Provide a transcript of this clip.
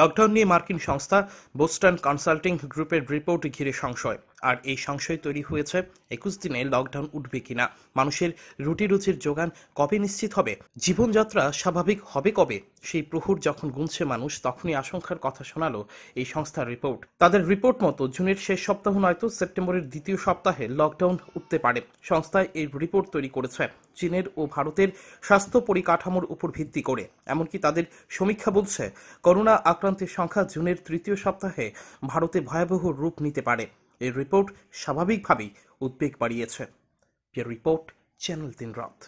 lockdown নিয়ে মার্কিন সংস্থা বোস্টন কনসাল্টিং গ্রুপের রিপোর্ট ঘিরে সংশয় আর এই সংশয় তৈরি হয়েছে একুশ দিনে লকডাউন উঠবে কিনা মানুষের রুটি রুচির যোগান কবে নিশ্চিত হবে জীবনযাত্রা স্বাভাবিক হবে কবে সেই প্রহুর যখন গুনছে মানুষ তখনই আশঙ্কার কথা শোনালো এই সংস্থার রিপোর্ট তাদের রিপোর্ট মতো জুনের শেষ সপ্তাহ নয়তো সেপ্টেম্বরের দ্বিতীয় সপ্তাহে লকডাউন উঠতে পারে সংস্থায় এই রিপোর্ট তৈরি করেছে চীনের ও ভারতের স্বাস্থ্য পরিকাঠামোর উপর ভিত্তি করে এমনকি তাদের সমীক্ষা বলছে করোনা আক্রান্তের সংখ্যা জুনের তৃতীয় সপ্তাহে ভারতে ভয়াবহ রূপ নিতে পারে এর রিপোর্ট স্বাভাবিকভাবেই উদ্বেগ বাড়িয়েছে রিপোর্ট চ্যানেল দিন রাত